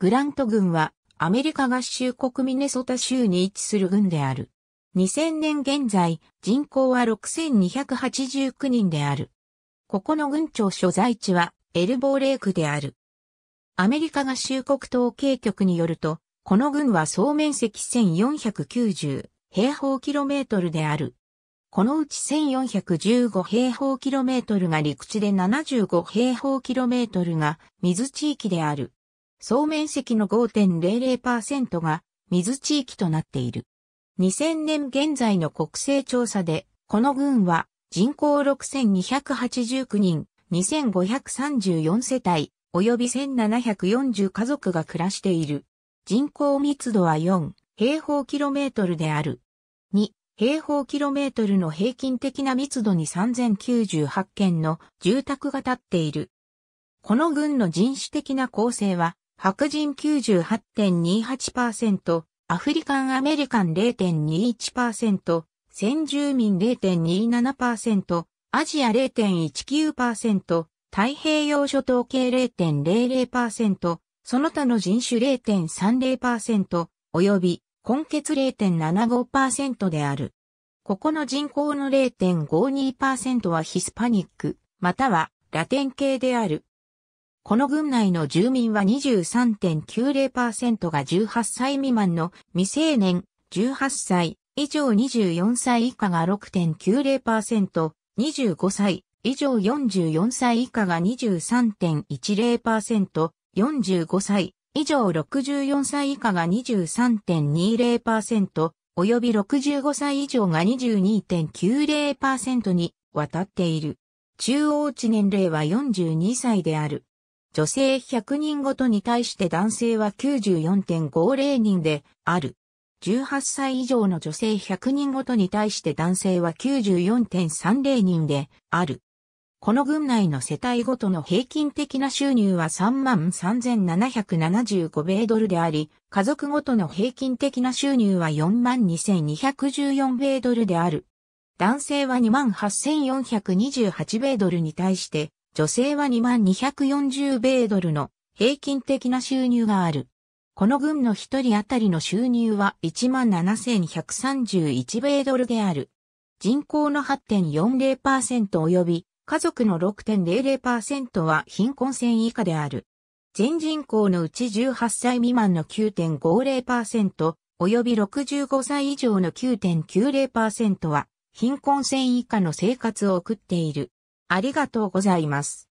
グラント郡はアメリカ合衆国ミネソタ州に位置する郡である。2000年現在、人口は6289人である。ここの郡庁所在地はエルボーレークである。アメリカ合衆国統計局によると、この郡は総面積1490平方キロメートルである。このうち1415平方キロメートルが陸地で75平方キロメートルが水地域である。総面積の5.00%が水地域となっている。2000年現在の国勢調査で、この軍は人口6289人、2534世帯、及び1740家族が暮らしている。人口密度は4平方キロメートルである。2平方キロメートルの平均的な密度に3098件の住宅が建っている。この軍の人種的な構成は白人98.28%、アフリカンアメリカン0.21%、先住民0.27%、アジア0.19%、太平洋諸島系0.00%、その他の人種0.30%、及び根血0.75%である。ここの人口の0.52%はヒスパニック、またはラテン系である。この郡内の住民は23.90%が18歳未満の未成年、18歳以上24歳以下が6.90%、25歳以上44歳以下が23.10%、45歳以上64歳以下が23.20%、及び65歳以上が22.90%に渡っている。中央値年齢は42歳である。女性100人ごとに対して男性は94.50人である。18歳以上の女性100人ごとに対して男性は94.30人である。この群内の世帯ごとの平均的な収入は33,775米ドルであり、家族ごとの平均的な収入は42,214米ドルである。男性は28,428米ドルに対して、女性は2240米ドルの平均的な収入がある。この軍の一人当たりの収入は17,131米ドルである。人口の8.40%及び家族の6.00%は貧困線以下である。全人口のうち18歳未満の9.50%及び65歳以上の9.90%は貧困線以下の生活を送っている。ありがとうございます。